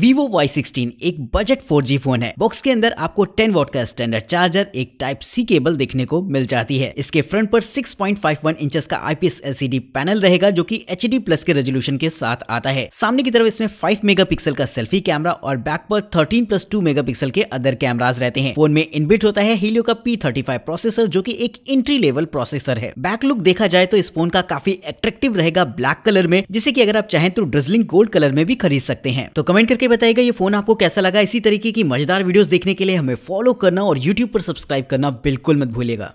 Vivo Y16 एक budget 4G phone है box के अंदर आपको 10 वॉट का स्टैंडर्ड चार्जर एक टाइप सी केबल देखने को मिल जाती है इसके फ्रंट पर 6.51 इंचेस का आईपीएस LCD पैनल रहेगा जो कि डी प्लस के रेजोल्यूशन के साथ आता है सामने की तरफ इसमें 5 मेगापिक्सल का सेल्फी कैमरा और बैक पर 13 प्लस टू मेगा के अदर कैमराज रहते हैं फोन में इनबिट होता है हीलियो का पी प्रोसेसर जो की एक एंट्री लेवल प्रोसेसर है बैक लुक देखा जाए तो इस फोन का काफी एट्रेक्टिव रहेगा ब्लैक कलर में जिसे की अगर आप चाहें तो ड्रिजलिंग गोल्ड कलर में भी खरीद सकते हैं तो कमेंट करके करके बताएगा ये फोन आपको कैसा लगा इसी तरीके की मजेदार वीडियोस देखने के लिए हमें फॉलो करना और यूट्यूब पर सब्सक्राइब करना बिल्कुल मत भूलेगा